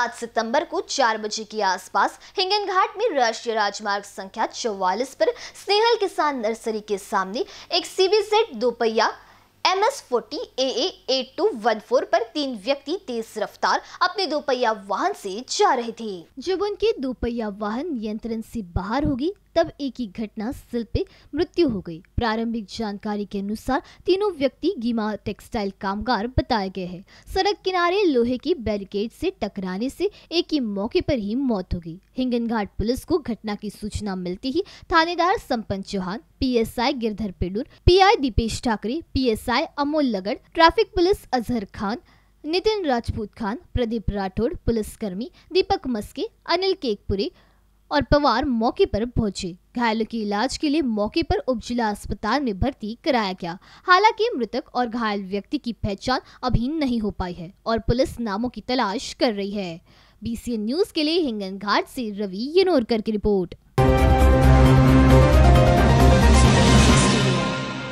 7 सितंबर को 4 बजे के आसपास हिंगन घाट में राष्ट्रीय राजमार्ग संख्या चौवालीस पर स्नेहल किसान नर्सरी के सामने एक सीवीजेड दोपहिया M S forty A eight two one four पर तीन व्यक्ति तेज रफ्तार अपने दोपहिया वाहन से जा रहे थे जब उनके दोपहिया वाहन नियंत्रण से बाहर होगी तब एक ही घटना स्थल पे मृत्यु हो गई प्रारंभिक जानकारी के अनुसार तीनों व्यक्ति गीमा टेक्सटाइल कामगार बताए गए हैं सड़क किनारे लोहे की बैरिकेड से टकराने से एक ही मौके पर ही मौत हो गई हिंगन पुलिस को घटना की सूचना मिलती ही थानेदार Sampann Chauhan PSI Girdhar Pedur PI Dipesh Thackeray PSI Amol Lagad traffic police Azhar Khan Nitin Rajput Khan Pradeep Rathod पुलिसकर्मी दीपक मस्के अनिल केकपुरे और पवार मौके पर पहुंचे घायलों के इलाज के लिए मौके पर उपजिला अस्पताल में भर्ती कराया गया हालांकि मृतक और घायल व्यक्ति की पहचान अभी नहीं हो पाई है और पुलिस नामों की तलाश कर रही है बीसीएन न्यूज के लिए हिंगन घाट से रवि येनोरकर की रिपोर्ट